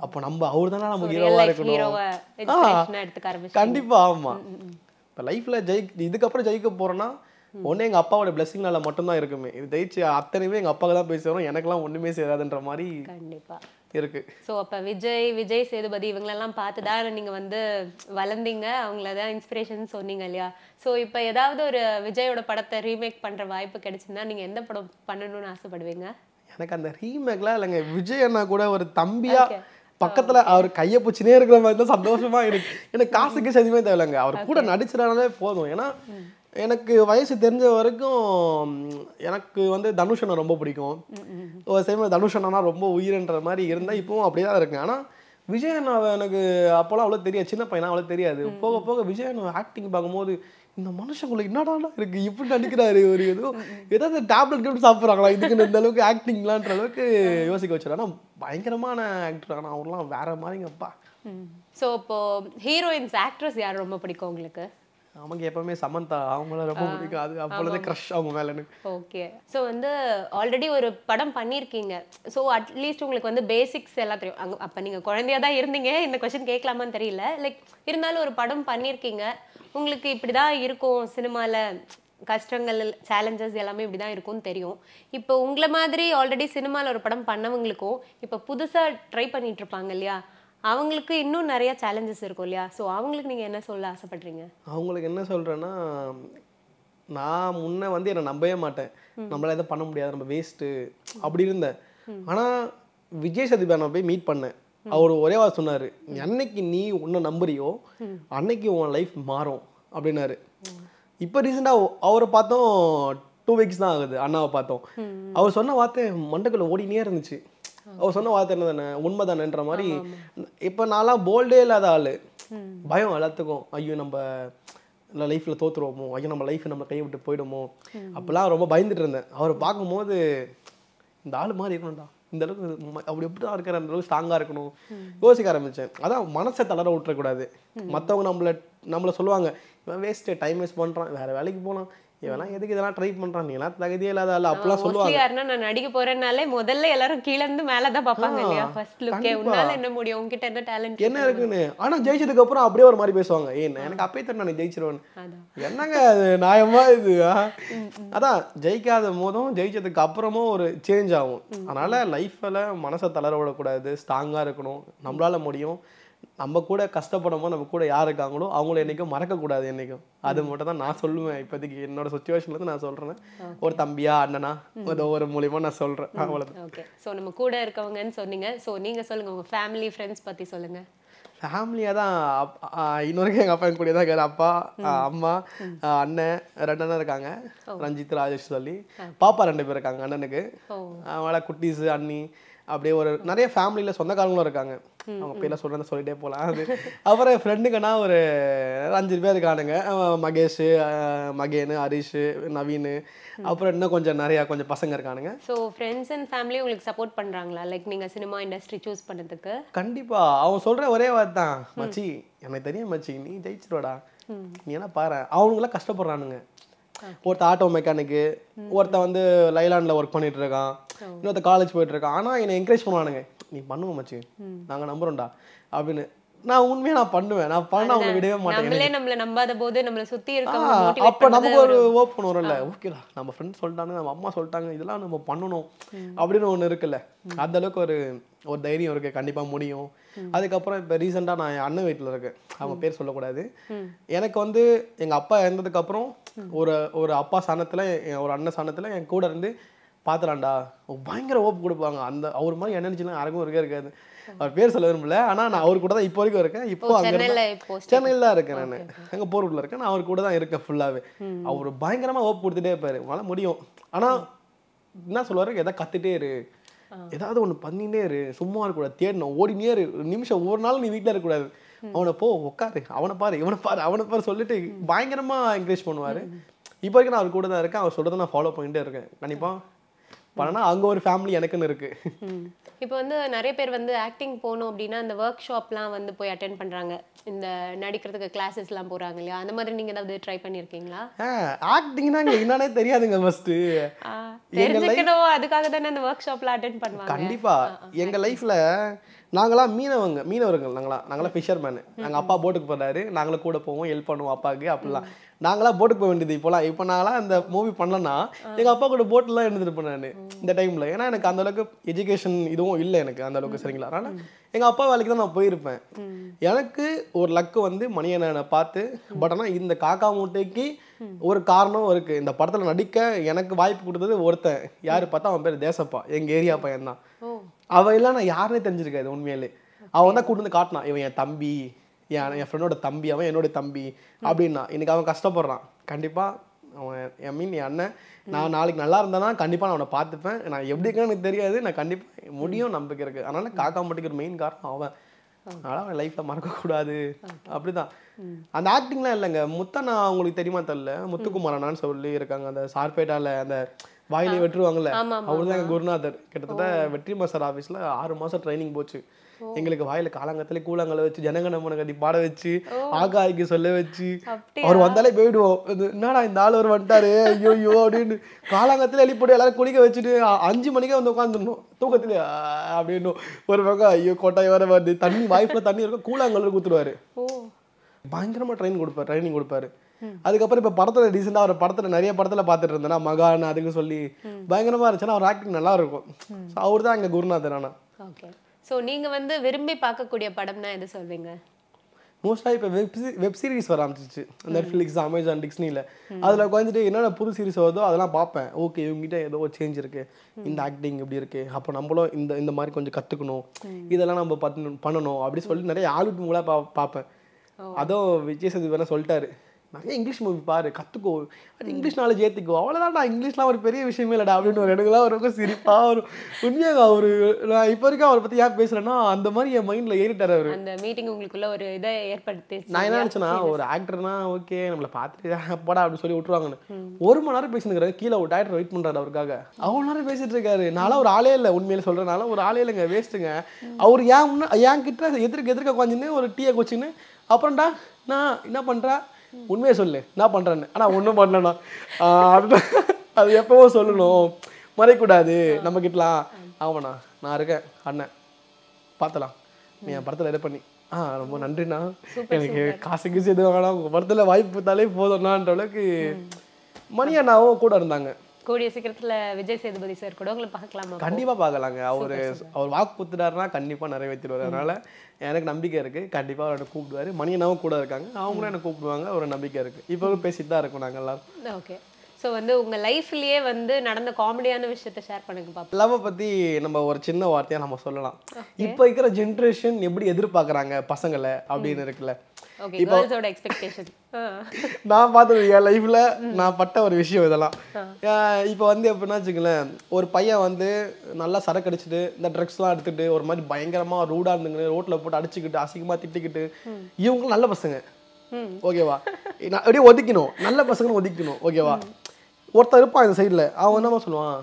அப்போ நம்ம அவரு தானே நமக்கு ஹீரோவா இருக்கணும் கண்டிப்பா ஆமா இப்ப லைஃப்ல ஜெயிக் இதுக்கப்புறம் ஜெயிக்க போறோம்னா ஒன்று எங்க அப்பாவோட பிளெஸிங்னால மட்டும்தான் இருக்குமே இது ஜெயிச்சு அத்தனையுமே எங்க அப்பாவுக்கு தான் எனக்கு எல்லாம் ஒண்ணுமே சேராதுன்ற மாதிரி இருக்கு ஸோ அப்போ விஜய் விஜய் சேதுபதி இவங்களெல்லாம் பார்த்து தான் நீங்கள் வந்து வளர்ந்தீங்க அவங்கள தான் இன்ஸ்பிரேஷன் சொன்னீங்க இல்லையா ஸோ இப்போ ஏதாவது ஒரு விஜயோட படத்தை ரீமேக் பண்ணுற வாய்ப்பு கிடைச்சிருந்தா நீங்கள் எந்த படம் பண்ணணும்னு ஆசைப்படுவீங்க எனக்கு அந்த ரீமேக்லாம் இல்லைங்க விஜய் அண்ணா கூட ஒரு தம்பியா பக்கத்துல அவர் கையை பிடிச்சினே இருக்கிற மாதிரி தான் சந்தோஷமா இருக்கு எனக்கு காசுக்கு எதுவுமே தேவையில்லைங்க அவர் கூட நடிச்சிடாலே போதும் ஏன்னா எனக்கு வயசு தெரிஞ்ச வரைக்கும் எனக்கு வந்து தனுஷனை ரொம்ப பிடிக்கும் ஒரு சேம் தனுஷனா ரொம்ப உயிர்ன்ற மாதிரி இருந்தால் இப்போவும் அப்படியே தான் இருக்கேன் ஆனால் விஜயண்ணாவை எனக்கு அப்போல்லாம் அவ்வளோ தெரியாது சின்ன பையனா அவ்வளோ தெரியாது போக போக விஜயன் ஆக்டிங் பார்க்கும்போது இந்த மனுஷங்களுக்கு என்னடா இருக்கு இப்படி நடிக்கிறாரு ஒரு ஏதோ ஏதாவது டேப்லெட் கிட்ட சாப்பிட்றாங்களா இதுக்கு இந்த அளவுக்கு ஆக்டிங்லான்ற அளவுக்கு யோசிக்க வச்சிடும் ஆனால் பயங்கரமான ஆக்டர் ஆனால் அவர்லாம் வேற மாதிரிங்கப்பா ஸோ இப்போ ஹீரோயின்ஸ் ஆக்ட்ரஸ் யார் ரொம்ப பிடிக்கும் உங்களுக்கு அவங்க எப்பவுமே சமந்தா அவங்கள ரொம்ப பிடிக்கும் அது அப்பொழுது க்ரஷ் அவங்க மேல ஓகே ஸோ வந்து ஆல்ரெடி ஒரு படம் பண்ணியிருக்கீங்க ஸோ அட்லீஸ்ட் உங்களுக்கு வந்து பேசிக்ஸ் எல்லாம் தெரியும் அங்கே அப்போ நீங்கள் குழந்தையாக தான் இருந்தீங்க இந்த கொஷின் கேட்கலாமான்னு தெரியல லைக் இருந்தாலும் ஒரு படம் பண்ணியிருக்கீங்க உங்களுக்கு இப்படி தான் இருக்கும் சினிமாவில் கஷ்டங்கள் சேலஞ்சஸ் எல்லாமே இப்படி தான் இருக்கும்னு தெரியும் இப்போ உங்களை மாதிரி ஆல்ரெடி சினிமாவில் ஒரு படம் பண்ணவங்களுக்கும் இப்போ புதுசாக ட்ரை பண்ணிட்டு இருப்பாங்க இல்லையா அவங்களுக்கு இன்னும் நிறைய சேலஞ்சஸ் இருக்கும் இல்லையா ஸோ அவங்களுக்கு நீங்கள் என்ன சொல்ல ஆசைப்படுறீங்க அவங்களுக்கு என்ன சொல்கிறேன்னா நான் முன்னே வந்து என்னை நம்பவே மாட்டேன் நம்மளால் எதுவும் பண்ண முடியாது நம்ம வேஸ்ட்டு அப்படி இருந்தேன் ஆனால் விஜய் நான் போய் மீட் பண்ணேன் அவர் ஒரே வாரம் சொன்னார் என்னைக்கு நீ உன்னை நம்புறியோ அன்னைக்கு உன் லைஃப் மாறும் அப்படின்னாரு இப்போ ரீசெண்டாக அவரை பார்த்தோம் டூ வீக்ஸ் தான் ஆகுது அண்ணாவை பார்த்தோம் அவர் சொன்ன வார்த்தை மண்டக்குள்ள ஓடினே இருந்துச்சு அவர் சொன்ன வார்த்தை என்ன தானே உண்மை தானேன்ற மாதிரி இப்போ நான்லாம் போல்டே இல்லாத ஆள் பயம் எல்லாத்துக்கும் ஐயோ நம்ம இல்லை லைஃப்பில் தோற்றுருவோமோ ஐயோ நம்ம லைஃப் நம்ம கை விட்டு போயிடுமோ அப்போல்லாம் ரொம்ப பயந்துட்டு இருந்தேன் அவர் பார்க்கும்போது இந்த ஆள் மாதிரி இருக்கணும்டா இந்த அளவுக்கு அப்படி எப்படி தான் இருக்கிற அந்த அளவுக்கு ஸ்ட்ராங்காக இருக்கணும் யோசிக்க ஆரம்பித்தேன் அதான் மனசை தளர விட்டுறக்கூடாது மற்றவங்க நம்மளை நம்மளை சொல்லுவாங்க இவன் வேஸ்ட்டு டைம் வேஸ்ட் பண்ணுறான் வேறு வேலைக்கு போகலாம் இவெல்லாம் எதுக்கு இதெல்லாம் ட்ரை பண்றான் நீலாம் தகுதியே இல்லாத ஆள் அப்பலாம் சொல்லுவாங்க யாருன்னா நான் நடிக்க போறேனாலே முதல்ல எல்லாரும் கீழ இருந்து மேல தான் பாப்பாங்க இல்லையா ஃபர்ஸ்ட் லுக்கே உன்னால என்ன முடியும் உன்கிட்ட என்ன டாலன்ட் என்ன இருக்குன்னு ஆனா ஜெயிச்சதுக்கு அப்புறம் அப்படியே ஒரு மாதிரி பேசுவாங்க ஏன் எனக்கு அப்பே தெரியும் நான் ஜெயிச்சிருவேன் என்னங்க அது நியாயமா இது அதான் ஜெயிக்காத போதும் ஜெயிச்சதுக்கு அப்புறமும் ஒரு சேஞ்ச் ஆகும் அதனால லைஃப்ல மனசை தளர விடக்கூடாது ஸ்ட்ராங்கா இருக்கணும் நம்மளால முடியும் நம்ம கூட கஷ்டப்படமோ நம்ம கூட யார் இருக்காங்களோ அவங்கள என்றைக்கும் மறக்கக்கூடாது என்றைக்கும் அது மட்டும் தான் நான் சொல்லுவேன் இப்போதைக்கு என்னோட சுச்சுவேஷன்லேருந்து நான் சொல்கிறேன் ஒரு தம்பியா அண்ணனா ஏதோ ஒரு மூலியமாக நான் சொல்கிறேன் அவ்வளோதான் ஓகே ஸோ நம்ம கூட இருக்கவங்கன்னு சொன்னீங்க ஸோ நீங்கள் சொல்லுங்கள் உங்கள் ஃபேமிலி ஃப்ரெண்ட்ஸ் பற்றி சொல்லுங்கள் ஃபேமிலியாக தான் இன்னொருக்கும் எங்கள் அப்பா கூட தான் இருக்காரு அப்பா அம்மா அண்ணன் ரெண்டு அண்ணன் இருக்காங்க ரஞ்சித் ராஜேஷ் சொல்லி பாப்பா ரெண்டு பேர் இருக்காங்க அண்ணனுக்கு அவங்கள குட்டீஸ் அண்ணி அப்படியே ஒரு நிறைய ஃபேமிலியில் சொந்தக்காரங்களும் இருக்காங்க அவங்க பேரில் சொல்கிறத சொல்லிட்டே போகலாம் அது அப்புறம் என் ஃப்ரெண்டுங்கன்னா ஒரு அஞ்சு பேர் இருக்கானுங்க மகேஷ் மகேனு ஹரிஷ் நவீன் அப்புறம் இன்னும் கொஞ்சம் நிறையா கொஞ்சம் பசங்க இருக்கானுங்க ஸோ ஃப்ரெண்ட்ஸ் அண்ட் ஃபேமிலி உங்களுக்கு சப்போர்ட் பண்ணுறாங்களா லைக் நீங்கள் சினிமா இண்டஸ்ட்ரி சூஸ் பண்ணுறதுக்கு கண்டிப்பாக அவன் சொல்கிற ஒரே வார்த்தை தான் மச்சி எனக்கு தெரியும் மச்சி நீ ஜெயிச்சிருவாடா நீ என்ன பாரு அவனுங்களாம் கஷ்டப்படுறானுங்க ஒருத்த ஆட்டோ மெக்கானிக்கு ஒருத்த வந்து லைலாண்டில் ஒர்க் பண்ணிட்டு இருக்கான் இன்னொருத்த காலேஜ் போயிட்டு இருக்கான் ஆனால் என்னை என்கரேஜ் பண்ணுவானுங்க நீ பண்ணுவோம் மச்சு நாங்கள் நம்புறோம்டா அப்படின்னு நான் உண்மையா நான் பண்ணுவேன் நான் பண்ண அவங்க விடவே மாட்டேன் நம்மளே நம்மள நம்பாத போது நம்மள சுத்தி இருக்க அப்ப நமக்கு ஒரு ஓபன் வரும்ல ஓகேடா நம்ம ஃப்ரெண்ட்ஸ் சொல்லிட்டாங்க நம்ம அம்மா சொல்லிட்டாங்க இதெல்லாம் நம்ம பண்ணனும் அப்படின்னு ஒன்று இருக்குல்ல அந்த அளவுக்கு ஒரு ஒரு தைரியம் இருக்குது கண்டிப்பாக முடியும் அதுக்கப்புறம் இப்போ ரீசெண்டாக நான் என் அண்ணன் வீட்டில் இருக்கேன் அவங்க பேர் சொல்லக்கூடாது எனக்கு வந்து எங்கள் அப்பா இறந்ததுக்கப்புறம் ஒரு ஒரு அப்பா சனத்தில் ஒரு அண்ணன் சாணத்தில் என் கூட இருந்து பார்த்துலாண்டா பயங்கர ஓப்பு கொடுப்பாங்க அந்த அவர் மாதிரி எனர்ஜிலாம் யாருக்கும் இருக்கே இருக்காது அவர் பேர் சொல்ல விரும்பல ஆனால் நான் அவர் கூட தான் இப்போ வரைக்கும் இருக்கேன் இப்போ அங்கே சென்னையில் தான் இருக்கேன் நான் எங்கள் போரூரில் இருக்கேன் நான் அவர் கூட தான் இருக்கேன் ஃபுல்லாகவே அவர் பயங்கரமாக ஓப்பு கொடுத்துட்டே இருப்பார் உங்களால் முடியும் ஆனால் என்ன சொல்லுவார் எதாவது கற்றுட்டே இரு ஏதாவது ஒன்று பண்ணினே இரு சும்மா இருக்கக்கூடாது தேடணும் ஓடினே இரு நிமிஷம் ஒரு நாளும் நீ வீட்டில் இருக்கக்கூடாது அவனை போ உட்காரு அவனை பாரு இவனை பாரு அவனை பாரு சொல்லிட்டு பயங்கரமாக என்கரேஜ் பண்ணுவார் இப்போ வரைக்கும் நான் அவர் கூட தான் இருக்கேன் அவர் சொல்கிறத நான் ஃபாலோ பண்ணிகிட்டே இருக்கேன் கண்டிப்பாக பண்ணனா அங்க ஒரு ஃபேமிலி எனக்குன்னு இருக்கு இப்போ வந்து நிறைய பேர் வந்து ஆக்டிங் போனோம் அப்படின்னா இந்த ஒர்க் ஷாப்லாம் வந்து போய் அட்டென்ட் பண்றாங்க இந்த நடிக்கிறதுக்கு எல்லாம் போறாங்க இல்லையா அந்த மாதிரி நீங்க ஏதாவது ட்ரை பண்ணிருக்கீங்களா ஆக்டிங்னா இங்கே என்னன்னே தெரியாதுங்க ஃபஸ்ட்டு தெரிஞ்சுக்கணும் அதுக்காக தானே அந்த ஒர்க் ஷாப்ல அட்டென்ட் பண்ணுவாங்க கண்டிப்பா எங்க லைஃப்ல நாங்களாம் மீனவங்க மீனவர்கள் நாங்களாம் நாங்களாம் ஃபிஷர்மேனு நாங்கள் அப்பா போட்டுக்கு போனாரு நாங்களும் கூட போவோம் ஹெல்ப் பண்ணுவோம் அப்பாவுக்கு அப்படிலாம் நாங்களாம் போட்டுக்கு போக வேண்டியது இப்போலாம் இப்போ நாங்களாம் இந்த மூவி பண்ணலன்னா எங்கள் அப்பா கூட போட்டுலாம் எழுந்துருப்பேன் நான் இந்த டைமில் ஏன்னா எனக்கு அந்த அளவுக்கு எஜுகேஷன் இதுவும் இல்லை எனக்கு அந்த அளவுக்கு சரிங்களா ஆனால் எங்கள் அப்பா வேலைக்கு தான் நான் போயிருப்பேன் எனக்கு ஒரு லக்கு வந்து மணியனை பார்த்து பட் ஆனால் இந்த காக்கா மூட்டைக்கு ஒரு காரணம் இருக்குது இந்த படத்தில் நடிக்க எனக்கு வாய்ப்பு கொடுத்தது ஒருத்தன் யார் பார்த்தா அவன் பேர் தேசப்பா எங்கள் ஏரியா பையன் தான் அவன் எல்லாம் நான் யாருன்னே தெரிஞ்சிருக்காது உண்மையிலே அவன் தான் கூட்டு வந்து காட்டினான் இவன் என் தம்பி என் என் ஃப்ரெண்டோட தம்பி அவன் என்னோட தம்பி அப்படின்னா இன்னைக்கு அவன் கஷ்டப்படுறான் கண்டிப்பாக அவன் ஐ மீன் என் அண்ணன் நான் நாளைக்கு நல்லா இருந்தேன்னா கண்டிப்பாக நான் அவனை பார்த்துப்பேன் நான் எப்படி இருக்கேன்னு எனக்கு தெரியாது நான் கண்டிப்பாக முடியும் நம்பிக்கை இருக்குது அதனால காக்கா மட்டுக்கு ஒரு மெயின் காரணம் அவன் அதனால் அவன் லைஃப்பில் மறக்கக்கூடாது அப்படிதான் அந்த ஆக்டிங்லாம் இல்லைங்க நான் அவங்களுக்கு தெரியுமா தெரில முத்துக்குமாரனான்னு சொல்லி இருக்காங்க அந்த சார்பேட்டாவில் அந்த வாயிலே வெட்டுருவாங்கல்ல அவர் தான் குருநாதர் கிட்டத்தட்ட வெற்றி மாஸ்டர் ஆஃபீஸில் ஆறு மாதம் ட்ரைனிங் போச்சு எங்களுக்கு வாயில காலங்கத்துல கூழாங்கல வச்சு ஜனகணமன கட்டி பாட வச்சு ஆகாய்க்கு சொல்ல வச்சு அவர் வந்தாலே போயிடுவோம் என்னடா இந்த ஆள் ஒரு வந்துட்டாரு ஐயோ ஐயோ அப்படின்னு காலாங்கத்துல எழுப்பிட்டு எல்லாரும் குளிக்க வச்சுட்டு அஞ்சு மணிக்கே வந்து உட்காந்துடணும் தூக்கத்துல அப்படின்னு ஒரு பக்கம் ஐயோ கோட்டை வர வருது தண்ணி வாய்ப்புல தண்ணி இருக்கும் கூழாங்கல்ல கூத்துருவாரு பயங்கரமா ட்ரெயின் கொடுப்பாரு ட்ரைனிங் கொடுப்பாரு அதுக்கப்புறம் இப்ப படத்துல ரீசெண்டா ஒரு படத்துல நிறைய படத்துல பாத்துட்டு இருந்தேன் மகான் அதுக்கு சொல்லி பயங்கரமா இருந்துச்சுன்னா அவர் ஆக்டிங் நல்லா இருக்கும் அவர் தான் குருநாதன் ஆனா ஸோ நீங்கள் வந்து விரும்பி பார்க்கக்கூடிய படம்னா எது சொல்வீங்க மோஸ்ட்டாக இப்போ வெப் வெப் சீரிஸ் வர ஆரம்பிச்சிச்சு நெட்ஃப்ளிக்ஸ் அமேசான் டிக்ஸ்னியில் அதில் உட்காந்துட்டு என்னென்ன புது சீரிஸ் வருதோ அதெல்லாம் பார்ப்பேன் ஓகே இவங்ககிட்ட ஏதோ ஒரு சேஞ்ச் இருக்குது இந்த ஆக்டிங் இப்படி இருக்குது அப்போ நம்மளும் இந்த இந்த மாதிரி கொஞ்சம் கற்றுக்கணும் இதெல்லாம் நம்ம பண்ணணும் அப்படின்னு சொல்லி நிறைய ஆலிவுட் மூலம் பா பார்ப்பேன் அதுவும் விஜய் சேதுபதி வேணால் சொல்லிட்டாரு நிறைய இங்கிலீஷ் மூவி பாரு கற்றுக்கோ அது இங்கிலீஷ் நாலேஜ் ஏற்றுக்கோ அவ்வளோதான்டா இங்கிலீஷ்லாம் ஒரு பெரிய விஷயமே இல்லைடா அப்படின்னு ஒரு எனக்குலாம் ஒரு ரொம்ப சிரிப்பாக ஒரு உண்மையாக அவர் நான் இப்போ வரைக்கும் அவரை பற்றி யார் பேசுகிறேன்னா அந்த மாதிரி என் மைண்டில் ஏறிட்டார் அவர் அந்த மீட்டிங் உங்களுக்குள்ள ஒரு இதை ஏற்படுத்தி நான் என்ன நினச்சேன்னா ஒரு ஆக்டர்னா ஓகே நம்மளை பார்த்துட்டு போடா அப்படின்னு சொல்லி விட்டுருவாங்கன்னு ஒரு மணி நேரம் பேசினுக்கிறாரு கீழே ஒரு டேரக்டர் வெயிட் பண்ணுறாரு அவருக்காக அவ்வளோ நேரம் பேசிட்டு இருக்காரு நானும் ஒரு ஆளே இல்லை உண்மையில சொல்கிறனால ஒரு ஆளே இல்லைங்க வேஸ்ட்டுங்க அவர் ஏன் முன்னே என் கிட்ட எதிர்க்க எதிர்க்க உட்காந்துன்னு ஒரு டீயை கொச்சின்னு அப்புறம்டா நான் என்ன பண்ணுறா உண்மையை சொல்லு என்ன பண்ணுறேன்னு ஆனால் ஒன்றும் பண்ணலண்ணா அது எப்போவோ சொல்லணும் மறைக்கூடாது நம்ம கிட்டலாம் ஆமாண்ணா நான் இருக்கேன் அண்ணன் பார்த்தலாம் நீ என் படத்தில் இது பண்ணி ஆ ரொம்ப நன்றிண்ணா எனக்கு காசு கிசு எதுவும் வேணாம் உங்கள் படத்தில் வாய்ப்பு தாலே போதும்ண்ணான்ற அளவுக்கு மணி அண்ணாவும் கூட இருந்தாங்க கூடிய சீக்கிரத்தில் விஜய் சேதுபதி சார் கூட உங்களை பார்க்கலாமா கண்டிப்பாக பார்க்கலாங்க அவர் அவர் வாக்கு குத்துட்டாருனா கண்டிப்பாக நிறைவேற்றிடுவார் அதனால் எனக்கு நம்பிக்கை இருக்குது கண்டிப்பாக அவரோட கூப்பிடுவார் மணியனாவும் கூட இருக்காங்க அவங்களும் என்னை கூப்பிடுவாங்க ஒரு நம்பிக்கை இருக்குது இப்போ பேசிட்டு தான் இருக்கோம் நாங்கள் எல்லாரும் ஓகே ஸோ வந்து உங்கள் லைஃப்லேயே வந்து நடந்த காமெடியான விஷயத்த ஷேர் பண்ணுங்க பார்ப்போம் லவ்வை பற்றி நம்ம ஒரு சின்ன வார்த்தையாக நம்ம சொல்லலாம் இப்போ இருக்கிற ஜென்ரேஷன் எப்படி எதிர்பார்க்குறாங்க பசங்களை அப்படின்னு இருக்குல்ல கேர்ள்ஸோட நான் பார்த்தது என் லைஃப்ல நான் பட்ட ஒரு விஷயம் இதெல்லாம் இப்போ வந்து எப்படின்னா வச்சுங்களேன் ஒரு பையன் வந்து நல்லா சரக்கு அடிச்சுட்டு இந்த ட்ரக்ஸ்லாம் எடுத்துகிட்டு ஒரு மாதிரி பயங்கரமா ரூடா இருந்துங்கன்னு ரோட்டில் போட்டு அடிச்சுக்கிட்டு அசிங்கமாக திட்டிக்கிட்டு இவங்களும் நல்ல பசங்க ஓகேவா நான் அப்படியே ஒதுக்கணும் நல்ல பசங்களும் ஒதுக்கணும் ஓகேவா ஒருத்தர் இருப்பான் இந்த சைடில் அவன் என்னம்மா சொல்லுவான்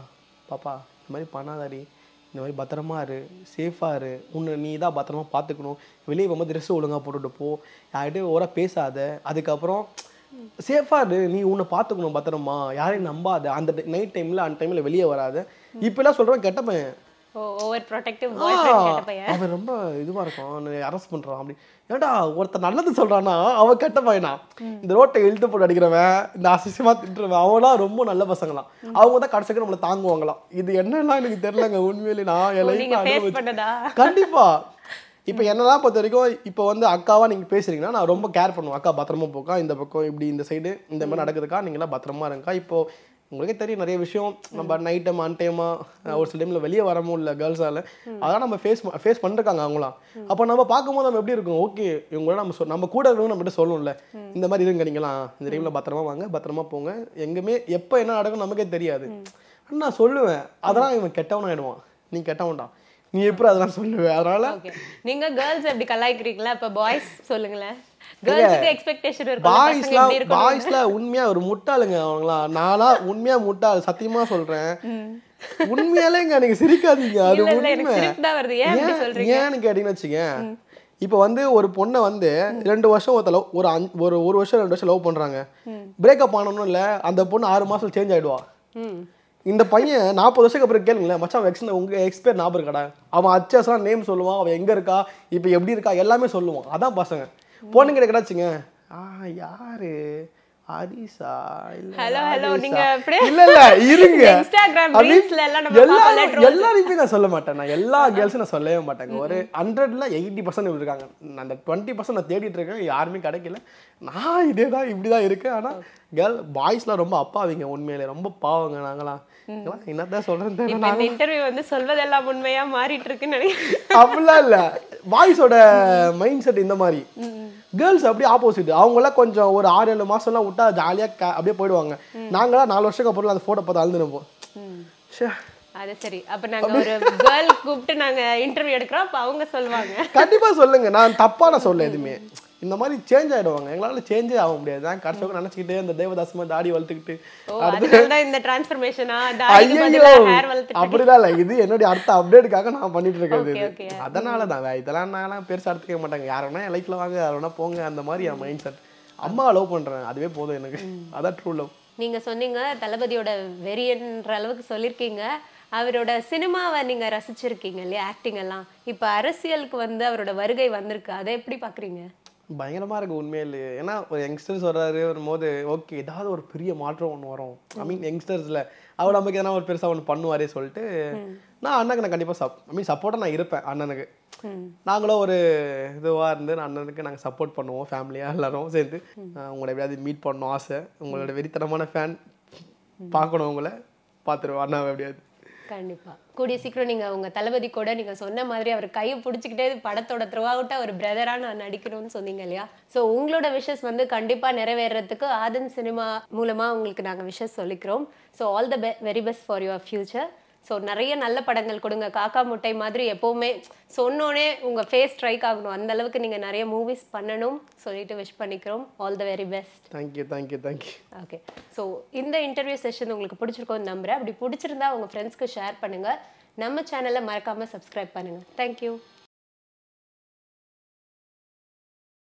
பாப்பா இந்த மாதிரி பண்ணாதாடி இந்த மாதிரி பத்திரமா இரு சேஃபாக இரு உன்னை நீ தான் பத்திரமா பார்த்துக்கணும் வெளியே போகும்போது ட்ரெஸ்ஸு ஒழுங்காக போட்டுட்டு போ யார்கிட்டையும் ஓரா பேசாத அதுக்கப்புறம் சேஃபாக இரு நீ உன்னை பார்த்துக்கணும் பத்திரமா யாரையும் நம்பாத அந்த நைட் டைமில் அந்த டைமில் வெளியே வராது இப்போலாம் சொல்கிறேன் கெட்டப்பேன் ஓவர் ப்ரொடெக்டிவ் அவன் ரொம்ப இதுவா இருக்கும் அரெஸ்ட் பண்றான் அப்படி ஏன்டா ஒருத்தர் நல்லது சொல்றான்னா அவன் கெட்ட பையனா இந்த ரோட்டை எழுத்து போட்டு அடிக்கிறவன் இந்த அசிசியமாக திட்டுறவன் அவங்களாம் ரொம்ப நல்ல பசங்களாம் அவங்க தான் கடைசிக்கு நம்மள தாங்குவாங்களாம் இது என்னெல்லாம் எனக்கு தெரியலங்க உண்மையிலே நான் எல்லாம் கண்டிப்பாக இப்போ என்னெல்லாம் பொறுத்த வரைக்கும் இப்போ வந்து அக்காவா நீங்க பேசுறீங்கன்னா நான் ரொம்ப கேர் பண்ணுவேன் அக்கா பத்திரமா போக்கா இந்த பக்கம் இப்படி இந்த சைடு இந்த மாதிரி நடக்குதுக்கா நீங்களாம் பத்திரமா இருங்கக்கா இப்போ உங்களுக்கே தெரியும் நிறைய விஷயம் நம்ம நைட் டைம் அன் டைமாக ஒரு சில டைமில் வெளியே வரமோ இல்லை கேர்ள்ஸால் அதெல்லாம் நம்ம ஃபேஸ் ஃபேஸ் பண்ணிருக்காங்க அவங்களாம் அப்போ நம்ம பார்க்கும்போது நம்ம எப்படி இருக்கும் ஓகே இவங்கள நம்ம நம்ம கூட இருக்கணும் நம்மகிட்ட சொல்லணும்ல இந்த மாதிரி இருங்க நீங்களா இந்த டைமில் பத்திரமா வாங்க பத்திரமா போங்க எங்கேயுமே எப்போ என்ன நடக்கும் நமக்கே தெரியாது நான் சொல்லுவேன் அதெல்லாம் இவன் கெட்டவன் ஆயிடுவான் நீ கெட்டவன்டா நீ எப்படி அதெல்லாம் சொல்லுவேன் அதனால நீங்க கேர்ள்ஸ் எப்படி கலாய்க்கிறீங்களா இப்ப பாய்ஸ் சொல்லுங்களேன் பாய்ஸ்லாம் உண்மையா ஒரு முட்டாளுங்க அவங்களா நானா உண்மையா முட்டாள் சத்தியமா சொல்றேன் உண்மையாலேங்க நீங்க சிரிக்காதீங்க அது உண்மை ஏன்னு கேட்டீங்கன்னு வச்சுங்க இப்போ வந்து ஒரு பொண்ணை வந்து ரெண்டு வருஷம் ஒருத்த லவ் ஒரு ஒரு ஒரு வருஷம் ரெண்டு வருஷம் லவ் பண்ணுறாங்க பிரேக்கப் ஆனோன்னு இல்லை அந்த பொண்ணு ஆறு மாதம் சேஞ்ச் ஆகிடுவா இந்த பையன் நாற்பது வருஷத்துக்கு அப்புறம் கேளுங்களேன் மச்சான் எக்ஸ் உங்கள் எக்ஸ்பேர் ஞாபகம் இருக்கடா அவன் அச்சாசலாம் நேம் சொல்லுவான் அவன் எங்கே இருக்கா இப்போ எப்படி இருக்கா எல்லாமே சொல்லுவான் அதான் பசங்க பொண்ணுங்க எனக்கு என்னாச்சுங்க ஆ யாரு ஹரிசா ஹலோ ஹலோ நீங்க இல்ல இல்ல நான் சொல்ல மாட்டேன் நான் எல்லா கேர்ள்ஸும் நான் சொல்லவே மாட்டேங்க ஒரு ஹண்ட்ரட்ல எயிட்டி அந்த டுவெண்ட்டி தேடிட்டு இருக்கேன் யாருமே கிடைக்கல நான் இருக்கேன் கேர்ள் ரொம்ப அப்பாவிங்க உண்மையிலே ரொம்ப பாவங்க நாங்களாம் என்னதான் சொல்றேன் இன்டர்வியூ வந்து உண்மையா மாறிட்டு இருக்குன்னு நினைக்கிறேன் அப்படிலாம் பாய்ஸோட மைண்ட் செட் இந்த மாதிரி கேர்ள்ஸ் அப்படியே ஆப்போசிட் அவங்களாம் கொஞ்சம் ஒரு ஆறு ஏழு மாசம்லாம் விட்டா ஜாலியாக அப்படியே போயிடுவாங்க நாங்களாம் நாலு வருஷம் அப்புறம் அந்த போட்டோ பார்த்து அழுதுனப்போம் சரி அப்ப நாங்க ஒரு கூப்பிட்டு நாங்க இன்டர்வியூ எடுக்கிறோம் அப்ப அவங்க சொல்லுவாங்க கண்டிப்பா சொல்லுங்க நான் தப்பா நான் சொல்ல எதுவுமே இந்த மாதிரி சேஞ்ச் ஆயிடுவாங்க எங்களால சேஞ்சே ஆக முடியாது தான் கடைசி நினைச்சுக்கிட்டே இந்த தேவதாசமா தாடி வளர்த்துக்கிட்டு அப்படிதான் இல்லை இது என்னுடைய அடுத்த அப்டேட்டுக்காக நான் பண்ணிட்டு இருக்கிறது அதனால தான் இதெல்லாம் நான்லாம் பெருசா எடுத்துக்க மாட்டாங்க யாரோனா லைஃப்ல வாங்க யாரோனா போங்க அந்த மாதிரி என் மைண்ட் செட் அம்மா அலோவ் பண்றேன் அதுவே போதும் எனக்கு அதான் ட்ரூ லவ் நீங்க சொன்னீங்க தளபதியோட வெறியன்ற அளவுக்கு சொல்லியிருக்கீங்க அவரோட சினிமாவை நீங்க ரசிச்சிருக்கீங்க இல்லையா ஆக்டிங் எல்லாம் இப்ப அரசியலுக்கு வந்து அவரோட வருகை வந்திருக்கு அதை எப்படி பாக்குறீங்க பயங்கரமாக இருக்குது உண்மையிலே ஏன்னா ஒரு யங்ஸ்டர்ஸ் வர்றாரு வரும்போது ஓகே ஏதாவது ஒரு பெரிய மாற்றம் ஒன்று வரும் ஐ மீன் யங்ஸ்டர்ஸில் அவர் நமக்கு எதனா ஒரு பெருசாக ஒன்று பண்ணுவாரே சொல்லிட்டு நான் அண்ணனுக்கு நான் கண்டிப்பாக சப் ஐ மீன் சப்போர்ட்டாக நான் இருப்பேன் அண்ணனுக்கு நாங்களும் ஒரு இதுவாக இருந்து நான் அண்ணனுக்கு நாங்கள் சப்போர்ட் பண்ணுவோம் ஃபேமிலியாக எல்லாரும் சேர்ந்து உங்களை எப்படியாவது மீட் பண்ணணும் ஆசை உங்களோட வெறித்தனமான ஃபேன் பார்க்கணும் உங்களை பார்த்துருவோம் அண்ணாவை எப்படியாவது கண்டிப்பா கூடிய சீக்கிரம் நீங்கள் உங்கள் தளபதி கூட நீங்கள் சொன்ன மாதிரி அவர் கையை பிடிச்சிக்கிட்டே படத்தோட த்ரூ அவுட்டாக ஒரு பிரதராக நான் நடிக்கணும்னு சொன்னீங்க இல்லையா ஸோ உங்களோட விஷஸ் வந்து கண்டிப்பாக நிறைவேறதுக்கு ஆதன் சினிமா மூலமாக உங்களுக்கு நாங்கள் விஷஸ் சொல்லிக்கிறோம் so all the be very best for your future so நிறைய நல்ல படங்கள் கொடுங்க காக்கா முட்டை மாதிரி எப்போவுமே சொன்னோடனே உங்கள் ஃபேஸ் ஸ்ட்ரைக் ஆகணும் அந்த அளவுக்கு நீங்கள் நிறைய மூவிஸ் பண்ணணும் சொல்லிட்டு விஷ் பண்ணிக்கிறோம் all the very best thank you thank you thank you okay so இந்த இன்டர்வியூ செஷன் உங்களுக்கு பிடிச்சிருக்கோம் நம்புகிறேன் அப்படி பிடிச்சிருந்தா உங்கள் ஃப்ரெண்ட்ஸ்க்கு ஷேர் பண்ணுங்கள் நம்ம சேனலை மறக்காமல் சப்ஸ்கிரைப் பண்ணுங்கள் தேங்க்யூ